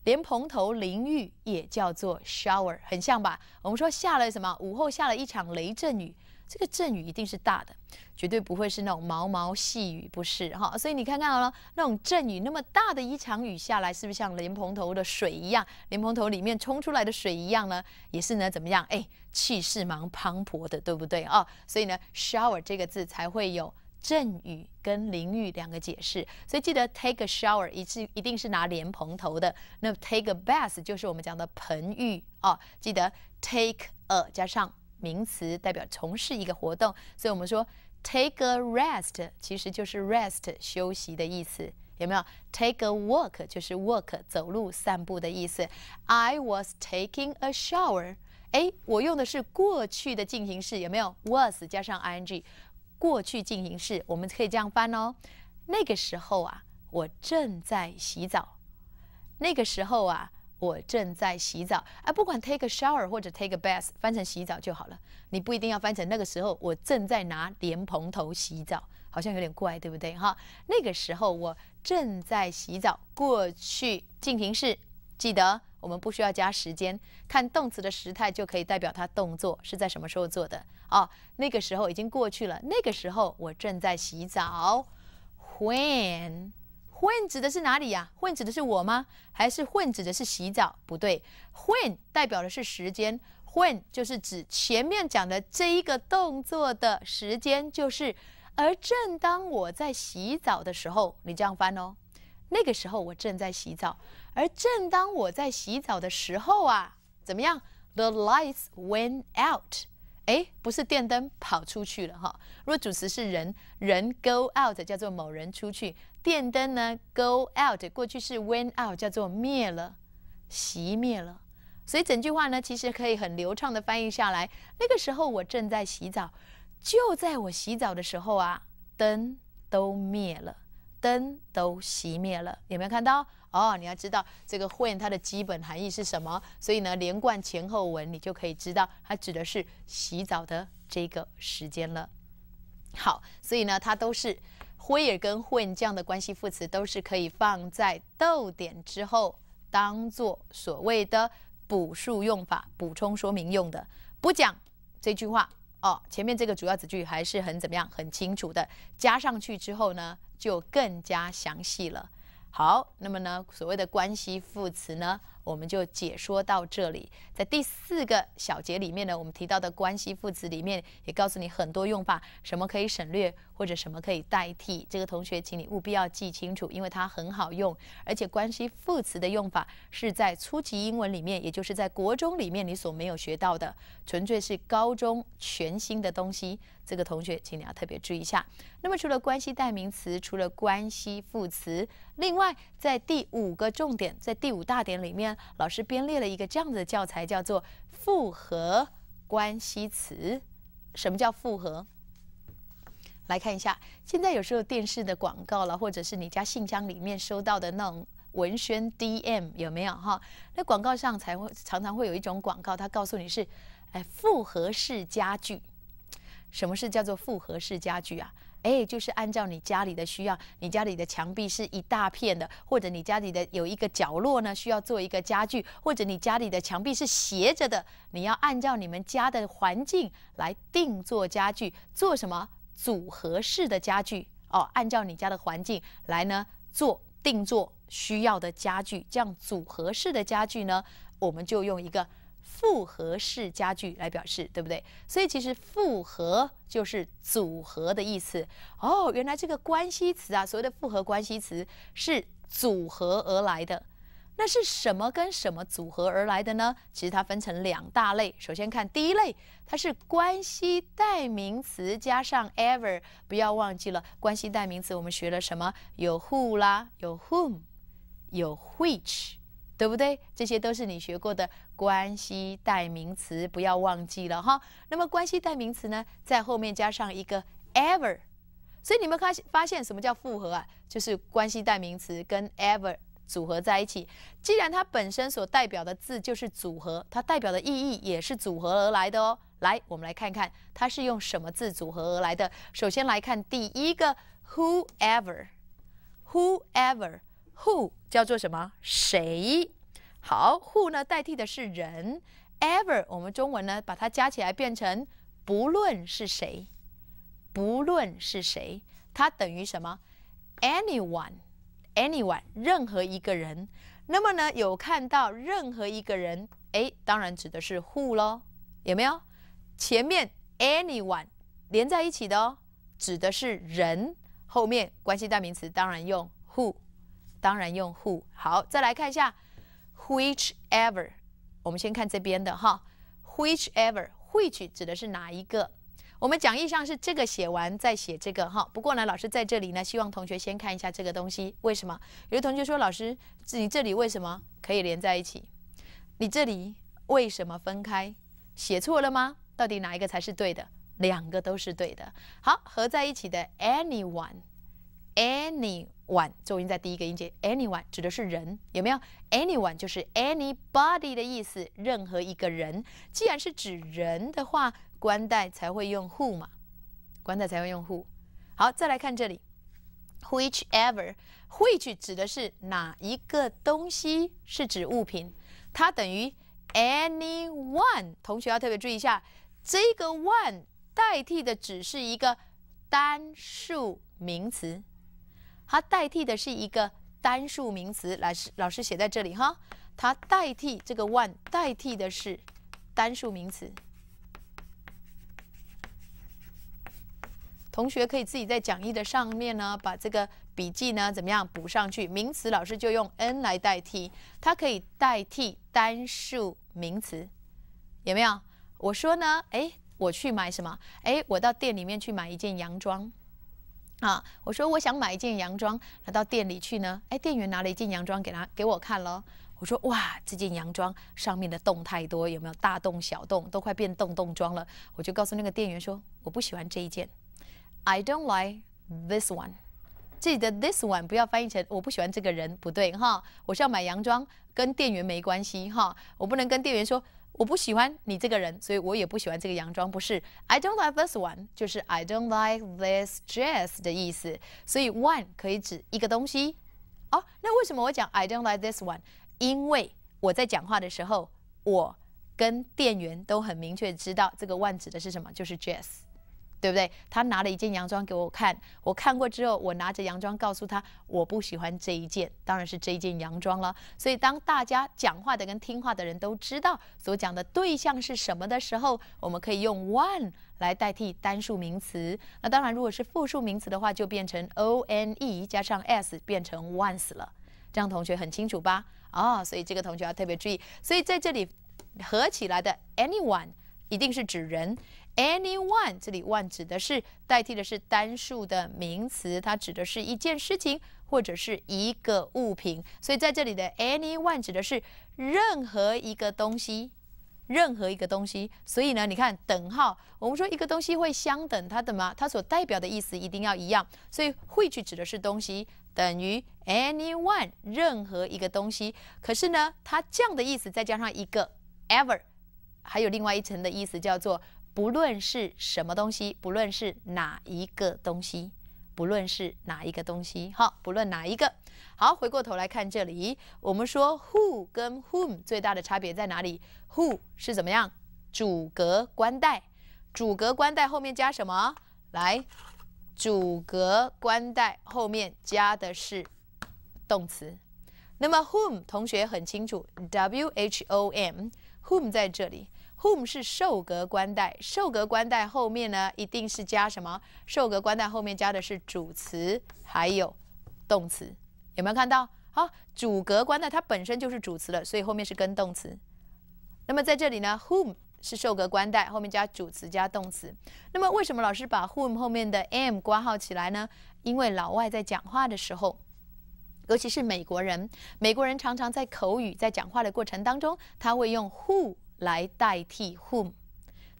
连蓬头淋浴也叫做 shower，很像吧？我们说下了什么？午后下了一场雷阵雨。这个阵雨一定是大的，绝对不会是那种毛毛细雨，不是哈？所以你看到了那种阵雨那么大的一场雨下来，是不是像莲蓬头的水一样，莲蓬头里面冲出来的水一样呢？也是呢，怎么样？哎，气势蛮磅礴的，对不对啊？所以呢，shower 这个字才会有阵雨跟淋雨两个解释。所以记得 take a shower 一次一定是拿莲蓬头的，那 take a bath 就是我们讲的盆浴啊。记得 take a 加上。名词代表从事一个活动，所以我们说 take a rest 其实就是 rest 休息的意思，有没有？take a walk 就是 walk 走路散步的意思。I was taking a shower，哎，我用的是过去的进行式，有没有？was 加上 ing，过去进行式，我们可以这样翻哦。那个时候啊，我正在洗澡。那个时候啊。我正在洗澡，哎，不管 take a shower 或者 take a bath，翻成洗澡就好了。你不一定要翻成那个时候我正在拿莲蓬头洗澡，好像有点怪，对不对？哈，那个时候我正在洗澡。过去进行式，记得我们不需要加时间，看动词的时态就可以代表它动作是在什么时候做的。哦，那个时候已经过去了。那个时候我正在洗澡。When。when 指的是哪里呀？when 指的是我吗？还是 when 指的是洗澡？不对，when 代表的是时间，when 就是指前面讲的这一个动作的时间，就是。而正当我在洗澡的时候，你这样翻哦，那个时候我正在洗澡。而正当我在洗澡的时候啊，怎么样？The lights went out。哎，不是电灯跑出去了哈。如果主词是人，人 go out 叫做某人出去。电灯呢？Go out，过去式 went out，叫做灭了，熄灭了。所以整句话呢，其实可以很流畅的翻译下来。那个时候我正在洗澡，就在我洗澡的时候啊，灯都灭了，灯都熄灭了。有没有看到？哦，你要知道这个 when 它的基本含义是什么。所以呢，连贯前后文，你就可以知道它指的是洗澡的这个时间了。好，所以呢，它都是。where 跟混样的关系副词都是可以放在逗点之后，当做所谓的补数用法，补充说明用的。不讲这句话哦，前面这个主要子句还是很怎么样，很清楚的。加上去之后呢，就更加详细了。好，那么呢，所谓的关系副词呢，我们就解说到这里。在第四个小节里面呢，我们提到的关系副词里面，也告诉你很多用法，什么可以省略。或者什么可以代替？这个同学，请你务必要记清楚，因为它很好用，而且关系副词的用法是在初级英文里面，也就是在国中里面你所没有学到的，纯粹是高中全新的东西。这个同学，请你要特别注意一下。那么，除了关系代名词，除了关系副词，另外在第五个重点，在第五大点里面，老师编列了一个这样子的教材，叫做复合关系词。什么叫复合？来看一下，现在有时候电视的广告了，或者是你家信箱里面收到的那种文宣 DM 有没有哈？那广告上才会常常会有一种广告，它告诉你是，哎，复合式家具。什么是叫做复合式家具啊？哎，就是按照你家里的需要，你家里的墙壁是一大片的，或者你家里的有一个角落呢需要做一个家具，或者你家里的墙壁是斜着的，你要按照你们家的环境来定做家具，做什么？组合式的家具哦，按照你家的环境来呢做定做需要的家具，这样组合式的家具呢，我们就用一个复合式家具来表示，对不对？所以其实复合就是组合的意思哦。原来这个关系词啊，所谓的复合关系词是组合而来的。那是什么跟什么组合而来的呢？其实它分成两大类。首先看第一类，它是关系代名词加上 ever。不要忘记了，关系代名词我们学了什么？有 who 啦，有 whom，有 which，对不对？这些都是你学过的关系代名词，不要忘记了哈。那么关系代名词呢，在后面加上一个 ever。所以你们看，发现什么叫复合啊？就是关系代名词跟 ever。组合在一起，既然它本身所代表的字就是组合，它代表的意义也是组合而来的哦。来，我们来看看它是用什么字组合而来的。首先来看第一个，whoever，whoever，who 叫做什么？谁？好，who 呢代替的是人，ever 我们中文呢把它加起来变成不论是谁，不论是谁，它等于什么？anyone。Anyone，任何一个人。那么呢，有看到任何一个人？哎，当然指的是 who 喽，有没有？前面 anyone 连在一起的哦，指的是人。后面关系代名词当然用 who，当然用 who。好，再来看一下 which ever。我们先看这边的哈，which ever w h i c h 指的是哪一个？我们讲义上是这个写完再写这个哈，不过呢，老师在这里呢，希望同学先看一下这个东西。为什么？有的同学说，老师，你这里为什么可以连在一起？你这里为什么分开？写错了吗？到底哪一个才是对的？两个都是对的。好，合在一起的 anyone，anyone，重音在第一个音节。anyone 指的是人，有没有？anyone 就是 anybody 的意思，任何一个人。既然是指人的话。官代才会用 who 嘛，官代才会用 who。好，再来看这里，whichever，which 指的是哪一个东西，是指物品，它等于 anyone。同学要特别注意一下，这个 one 代替的只是一个单数名词，它代替的是一个单数名词。老师老师写在这里哈，它代替这个 one 代替的是单数名词。同学可以自己在讲义的上面呢，把这个笔记呢怎么样补上去？名词老师就用 N 来代替，它可以代替单数名词，有没有？我说呢，哎，我去买什么？哎，我到店里面去买一件洋装啊。我说我想买一件洋装，拿到店里去呢，哎，店员拿了一件洋装给他给我看了。我说哇，这件洋装上面的洞太多，有没有大洞小洞都快变洞洞装了？我就告诉那个店员说，我不喜欢这一件。I don't like this one。这里的 this one 不要翻译成我不喜欢这个人，不对哈。我是要买洋装，跟店员没关系哈。我不能跟店员说我不喜欢你这个人，所以我也不喜欢这个洋装，不是。I don't like this one，就是 I don't like this dress 的意思。所以 one 可以指一个东西。哦，那为什么我讲 I don't like this one？因为我在讲话的时候，我跟店员都很明确知道这个 one 指的是什么，就是 dress。对不对？他拿了一件洋装给我看，我看过之后，我拿着洋装告诉他，我不喜欢这一件，当然是这一件洋装了。所以当大家讲话的跟听话的人都知道所讲的对象是什么的时候，我们可以用 one 来代替单数名词。那当然，如果是复数名词的话，就变成 o n e 加上 s 变成 ones 了。这样同学很清楚吧？啊，所以这个同学要特别注意。所以在这里合起来的 anyone 一定是指人。Anyone 这里 one 指的是代替的是单数的名词，它指的是一件事情或者是一个物品，所以在这里的 anyone 指的是任何一个东西，任何一个东西。所以呢，你看等号，我们说一个东西会相等，它的嘛，它所代表的意思一定要一样。所以汇聚指的是东西等于 anyone 任何一个东西，可是呢，它这样的意思再加上一个 ever，还有另外一层的意思叫做。不论是什么东西，不论是哪一个东西，不论是哪一个东西，好，不论哪一个。好，回过头来看这里，我们说 who 跟 whom 最大的差别在哪里？who 是怎么样？主格官代，主格官代后面加什么？来，主格官代后面加的是动词。那么 whom 同学很清楚，w h o m，whom 在这里。whom 是受格官带，受格官带后面呢一定是加什么？受格官带后面加的是主词，还有动词，有没有看到？好，主格官带它本身就是主词了，所以后面是跟动词。那么在这里呢，whom 是受格官带，后面加主词加动词。那么为什么老师把 whom 后面的 am 挂号起来呢？因为老外在讲话的时候，尤其是美国人，美国人常常在口语在讲话的过程当中，他会用 who。来代替 whom，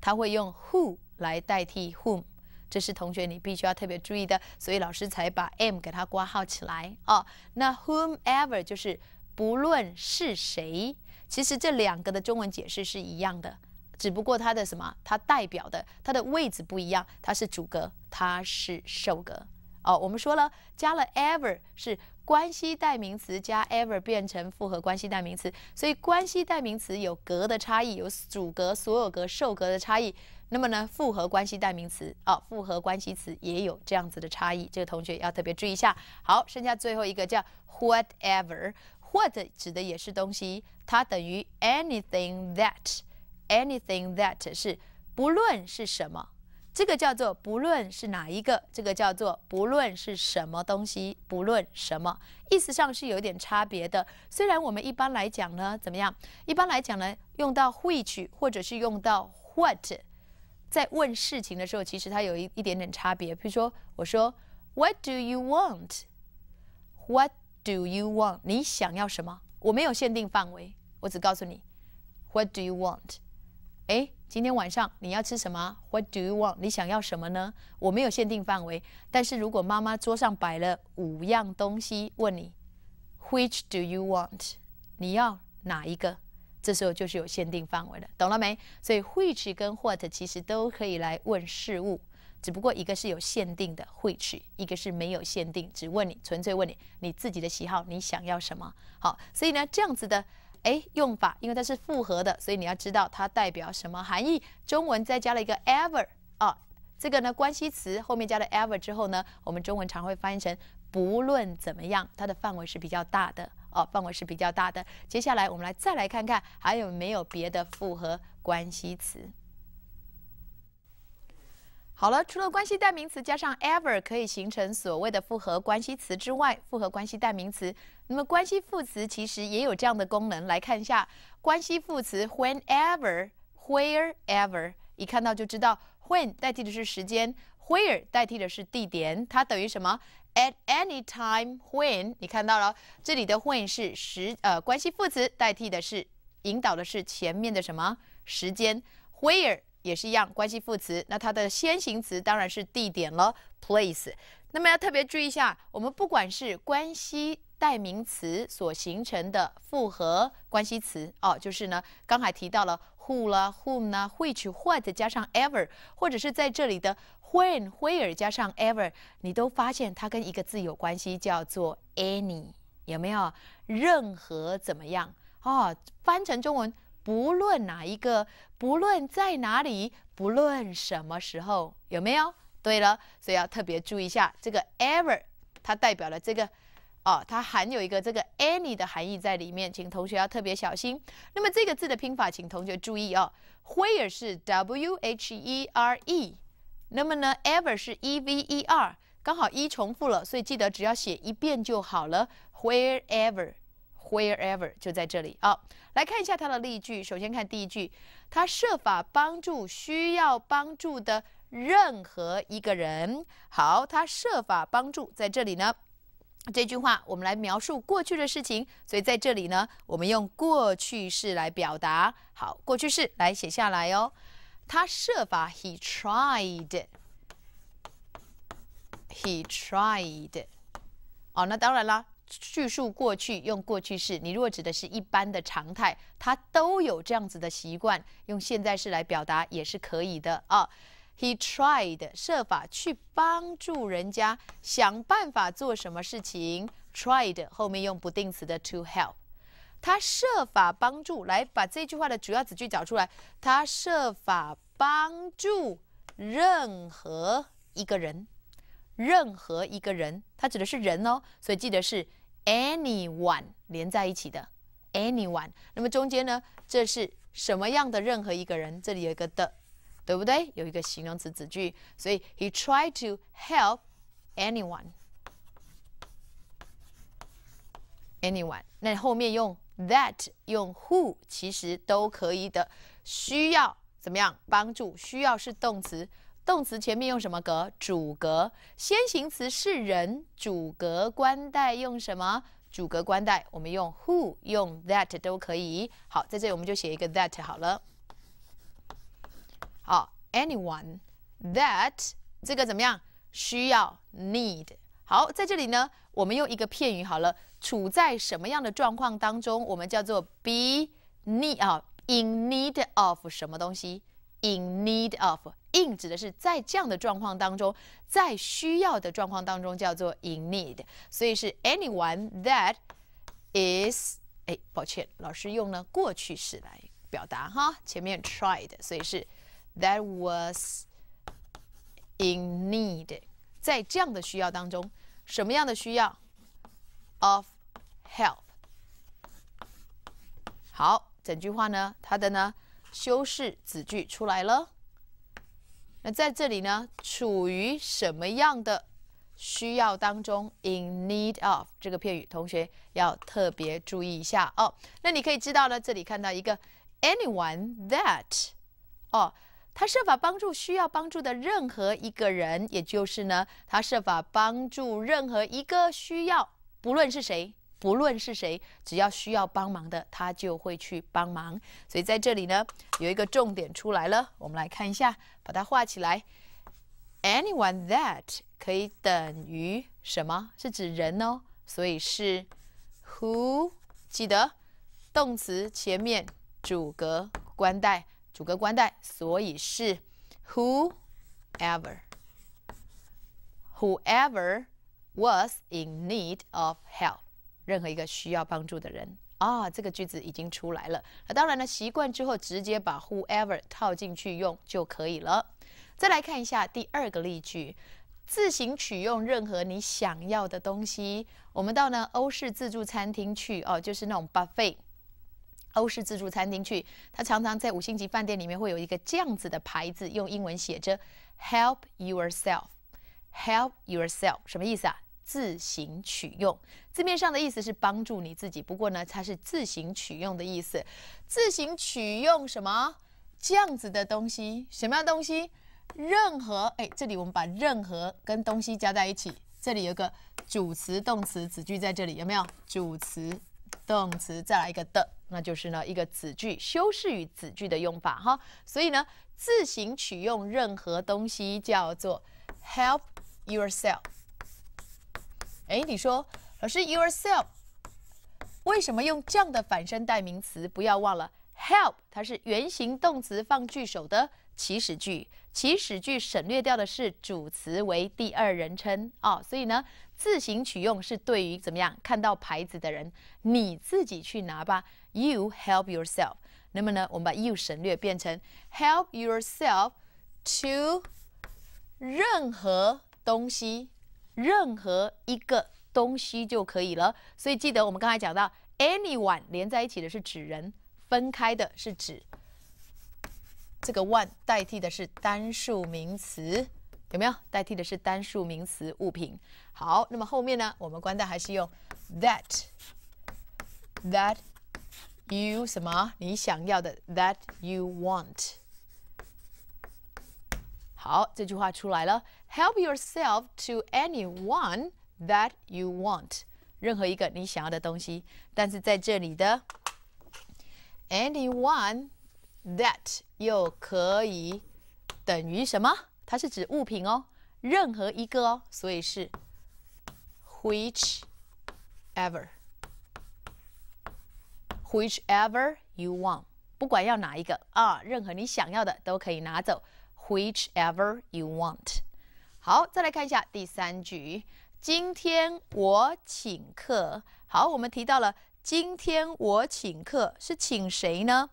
他会用 who 来代替 whom，这是同学你必须要特别注意的，所以老师才把 m 给它挂号起来哦。那 whomever 就是不论是谁，其实这两个的中文解释是一样的，只不过它的什么，它代表的它的位置不一样，它是主格，它是受格哦。我们说了，加了 ever 是。关系代名词加 ever 变成复合关系代名词，所以关系代名词有格的差异，有主格、所有格、受格的差异。那么呢，复合关系代名词啊，复合关系词也有这样子的差异，这个同学要特别注意一下。好，剩下最后一个叫 whatever，what 指的也是东西，它等于 anything that，anything that 是不论是什么。这个叫做不论是哪一个，这个叫做不论是什么东西，不论什么，意思上是有点差别的。虽然我们一般来讲呢，怎么样？一般来讲呢，用到 which 或者是用到 what，在问事情的时候，其实它有一一点点差别。比如说，我说 What do you want? What do you want? 你想要什么？我没有限定范围，我只告诉你 What do you want? 哎。今天晚上你要吃什么？What do you want？你想要什么呢？我没有限定范围。但是如果妈妈桌上摆了五样东西，问你 Which do you want？你要哪一个？这时候就是有限定范围的，懂了没？所以 Which 跟 What 其实都可以来问事物，只不过一个是有限定的 Which，一个是没有限定，只问你纯粹问你你自己的喜好，你想要什么？好，所以呢这样子的。哎，用法，因为它是复合的，所以你要知道它代表什么含义。中文再加了一个 ever 啊，这个呢关系词后面加了 ever 之后呢，我们中文常会翻译成不论怎么样，它的范围是比较大的哦，范围是比较大的。接下来我们来再来看看还有没有别的复合关系词。好了，除了关系代名词加上 ever 可以形成所谓的复合关系词之外，复合关系代名词，那么关系副词其实也有这样的功能。来看一下，关系副词 whenever，wherever，一看到就知道 when 代替的是时间，where 代替的是地点，它等于什么？at any time when，你看到了，这里的 when 是时，呃，关系副词代替的是引导的是前面的什么时间？where。也是一样，关系副词，那它的先行词当然是地点了，place。那么要特别注意一下，我们不管是关系代名词所形成的复合关系词，哦，就是呢，刚才提到了 who 啦，whom 呢，which，what，加上 ever，或者是在这里的 when，where 加上 ever，你都发现它跟一个字有关系，叫做 any，有没有？任何怎么样？哦，翻成中文。不论哪一个，不论在哪里，不论什么时候，有没有？对了，所以要特别注意一下这个 ever，它代表了这个，哦，它含有一个这个 any 的含义在里面，请同学要特别小心。那么这个字的拼法，请同学注意哦 w h e r e 是 w h e r e，那么呢 ever 是 e v e r，刚好 e 重复了，所以记得只要写一遍就好了。Wherever，wherever 就在这里啊。来看一下它的例句，首先看第一句，他设法帮助需要帮助的任何一个人。好，他设法帮助，在这里呢，这句话我们来描述过去的事情，所以在这里呢，我们用过去式来表达。好，过去式来写下来哦。他设法，he tried，he tried，哦，那当然啦，叙述过去用过去式。你如果指的是一般的常态，他都有这样子的习惯，用现在式来表达也是可以的啊。He tried 设法去帮助人家，想办法做什么事情。Tried 后面用不定词的 to help。他设法帮助，来把这句话的主要子句找出来。他设法帮助任何一个人，任何一个人，他指的是人哦。所以记得是。Anyone 连在一起的，Anyone，那么中间呢？这是什么样的？任何一个人，这里有一个的，对不对？有一个形容词子句，所以 He tried to help anyone。Anyone，那后面用 that，用 who 其实都可以的。需要怎么样帮助？需要是动词。动词前面用什么格？主格。先行词是人，主格。冠带用什么？主格冠带，我们用 who，用 that 都可以。好，在这里我们就写一个 that 好了。好，anyone that 这个怎么样？需要 need。好，在这里呢，我们用一个片语好了。处在什么样的状况当中？我们叫做 be need 啊，in need of 什么东西？in need of。in 指的是在这样的状况当中，在需要的状况当中叫做 in need，所以是 anyone that is 哎，抱歉，老师用了过去式来表达哈，前面 tried，所以是 that was in need，在这样的需要当中，什么样的需要？of help。好，整句话呢，它的呢修饰子句出来了。那在这里呢，处于什么样的需要当中？In need of 这个片语，同学要特别注意一下哦。那你可以知道呢，这里看到一个 anyone that，哦，他设法帮助需要帮助的任何一个人，也就是呢，他设法帮助任何一个需要，不论是谁。不论是谁，只要需要帮忙的，他就会去帮忙。所以在这里呢，有一个重点出来了。我们来看一下，把它画起来。Anyone that 可以等于什么？是指人哦，所以是 who。记得动词前面主格冠带，主格冠带，所以是 whoever。Whoever was in need of help。任何一个需要帮助的人啊，这个句子已经出来了。那当然了，习惯之后直接把 whoever 套进去用就可以了。再来看一下第二个例句，自行取用任何你想要的东西。我们到呢欧式自助餐厅去哦，就是那种 buffet 欧式自助餐厅去。它常常在五星级饭店里面会有一个这样子的牌子，用英文写着 help yourself，help yourself 什么意思啊？自行取用，字面上的意思是帮助你自己。不过呢，它是自行取用的意思，自行取用什么这样子的东西？什么样的东西？任何哎，这里我们把任何跟东西加在一起，这里有个主词动词子句在这里有没有？主词动词再来一个的，那就是呢一个子句修饰语子句的用法哈。所以呢，自行取用任何东西叫做 help yourself。哎，你说，老师，yourself，为什么用这样的反身代名词？不要忘了，help，它是原形动词放句首的祈使句。祈使句省略掉的是主词为第二人称啊，所以呢，自行取用是对于怎么样？看到牌子的人，你自己去拿吧。You help yourself，那么呢，我们把 you 省略，变成 help yourself to 任何东西。任何一个东西就可以了，所以记得我们刚才讲到 anyone 连在一起的是指人，分开的是指这个 one 代替的是单数名词，有没有？代替的是单数名词物品。好，那么后面呢？我们关的还是用 that that you 什么？你想要的 that you want。好，这句话出来了。Help yourself to any one that you want，任何一个你想要的东西。但是在这里的 any one that 又可以等于什么？它是指物品哦，任何一个哦，所以是 whichever whichever you want，不管要哪一个啊，任何你想要的都可以拿走。Whichever you want。好，再来看一下第三句。今天我请客。好，我们提到了今天我请客是请谁呢？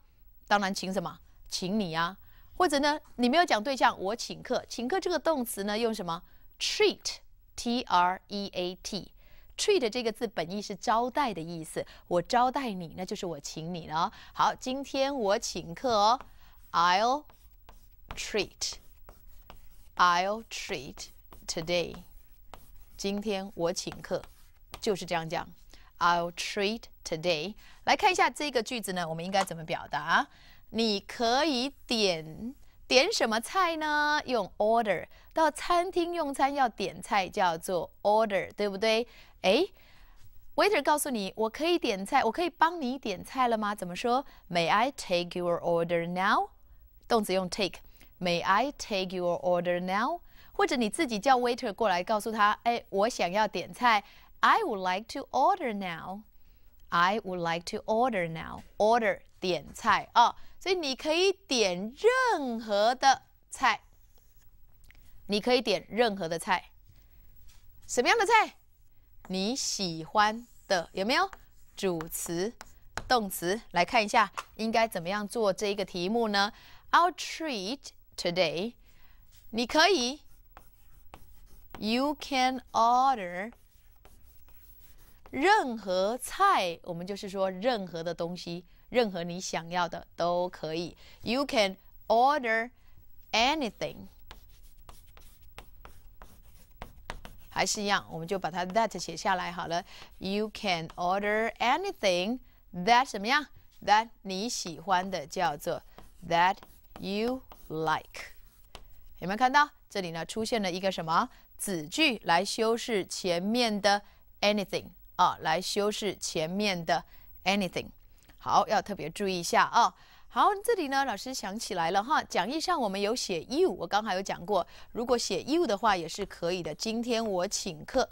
当然请什么？请你啊。或者呢，你没有讲对象，我请客。请客这个动词呢，用什么？Treat，t r e a t。Treat 这个字本意是招待的意思。我招待你，那就是我请你了。好，今天我请客哦。I'll treat. I'll treat today. 今天我请客，就是这样讲。I'll treat today。来看一下这个句子呢，我们应该怎么表达？你可以点点什么菜呢？用 order。到餐厅用餐要点菜叫做 order，对不对？哎，waiter 告诉你，我可以点菜，我可以帮你点菜了吗？怎么说？May I take your order now？动词用 take。May I take your order now？或者你自己叫 waiter 过来告诉他，哎，我想要点菜，I would like to order now。I would like to order now. Order 点菜啊所以你可以点任何的菜你可以点任何的菜什么样的菜你喜欢的有没有主词动词来看一下应该怎么样做这一个题目呢 i 点菜啊，所以你可以点任何的菜，你可以点任何的菜，什么样的菜？你喜欢的有没有？主词、动词来看一下，应该怎么样做这一个题目呢？I'll treat today. 你可以，You can order 任何菜，我们就是说任何的东西，任何你想要的都可以。You can order anything。还是一样，我们就把它 that 写下来好了。You can order anything that 什么呀？that 你喜欢的叫做 that you Like 有没有看到这里呢？出现了一个什么子句来修饰前面的 anything 啊？来修饰前面的 anything。好，要特别注意一下啊。好，这里呢，老师想起来了哈。讲义上我们有写 you，我刚好有讲过，如果写 you 的话也是可以的。今天我请客，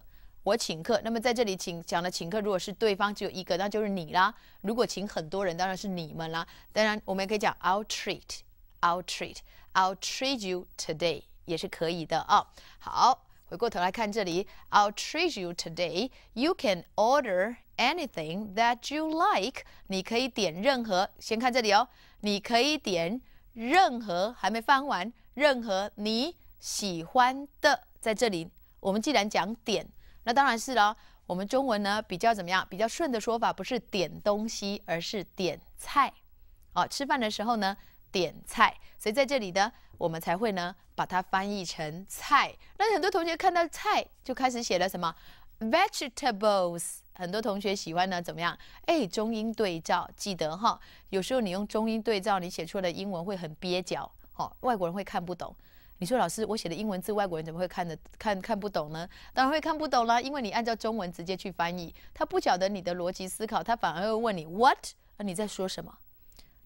我请客。那么在这里请讲的请客，如果是对方只有一个，那就是你啦。如果请很多人，当然是你们啦。当然，我们也可以讲 I'll treat。I'll treat, I'll treat you today 也是可以的啊。好，回过头来看这里，I'll treat you today. You can order anything that you like. 你可以点任何。先看这里哦，你可以点任何还没翻完，任何你喜欢的。在这里，我们既然讲点，那当然是了。我们中文呢比较怎么样？比较顺的说法不是点东西，而是点菜。哦，吃饭的时候呢？点菜，所以在这里呢，我们才会呢把它翻译成菜。那很多同学看到菜就开始写了什么 vegetables。很多同学喜欢呢怎么样？哎，中英对照，记得哈。有时候你用中英对照，你写来的英文会很蹩脚，好，外国人会看不懂。你说老师，我写的英文字，外国人怎么会看得看看不懂呢？当然会看不懂啦，因为你按照中文直接去翻译，他不晓得你的逻辑思考，他反而会问你 what 你在说什么？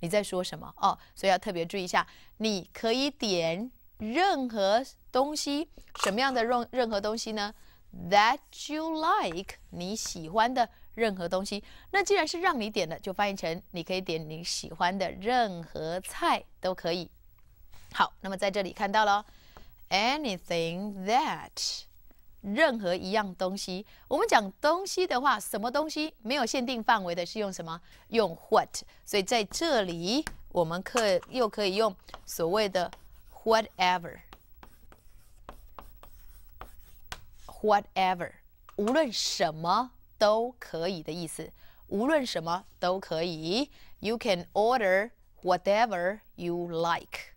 你在说什么哦？所以要特别注意一下，你可以点任何东西，什么样的任任何东西呢？That you like，你喜欢的任何东西。那既然是让你点的，就翻译成你可以点你喜欢的任何菜都可以。好，那么在这里看到了，anything that。任何一样东西，我们讲东西的话，什么东西没有限定范围的，是用什么？用 what。所以在这里，我们可又可以用所谓的 whatever，whatever，无论什么都可以的意思。无论什么都可以，you can order whatever you like。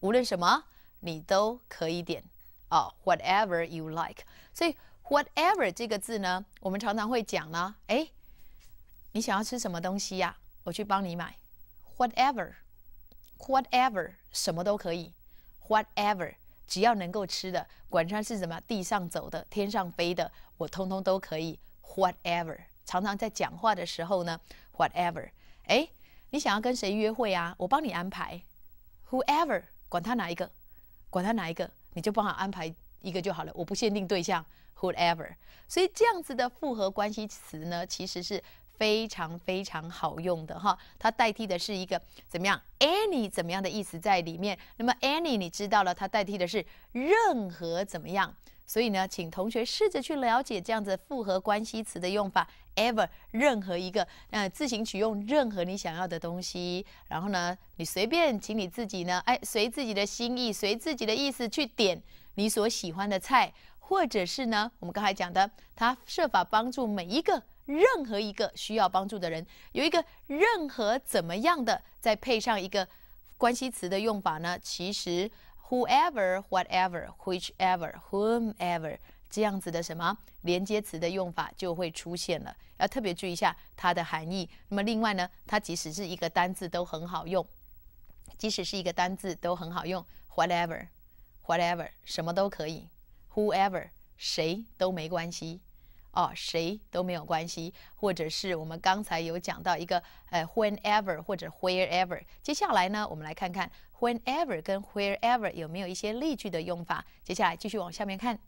无论什么你都可以点啊，whatever you like。所以 whatever 这个字呢，我们常常会讲呢。哎，你想要吃什么东西呀？我去帮你买。Whatever，whatever，什么都可以。Whatever，只要能够吃的，管它是什么，地上走的，天上飞的，我通通都可以。Whatever，常常在讲话的时候呢，whatever。哎，你想要跟谁约会啊？我帮你安排。Whoever，管他哪一个，管他哪一个，你就帮我安排。一个就好了，我不限定对象，whoever。所以这样子的复合关系词呢，其实是非常非常好用的哈。它代替的是一个怎么样，any 怎么样的意思在里面。那么 any 你知道了，它代替的是任何怎么样。所以呢，请同学试着去了解这样子复合关系词的用法，ever 任何一个，嗯，自行取用任何你想要的东西。然后呢，你随便，请你自己呢，哎，随自己的心意，随自己的意思去点。你所喜欢的菜，或者是呢，我们刚才讲的，他设法帮助每一个、任何一个需要帮助的人，有一个任何怎么样的，再配上一个关系词的用法呢？其实，whoever，whatever，whichever，whomever，这样子的什么连接词的用法就会出现了。要特别注意一下它的含义。那么，另外呢，它即使是一个单字都很好用，即使是一个单字都很好用，whatever。Whatever，什么都可以；Whoever，谁都没关系，哦，谁都没有关系。或者是我们刚才有讲到一个，呃，whenever 或者 wherever。接下来呢，我们来看看 whenever 跟 wherever 有没有一些例句的用法。接下来继续往下面看。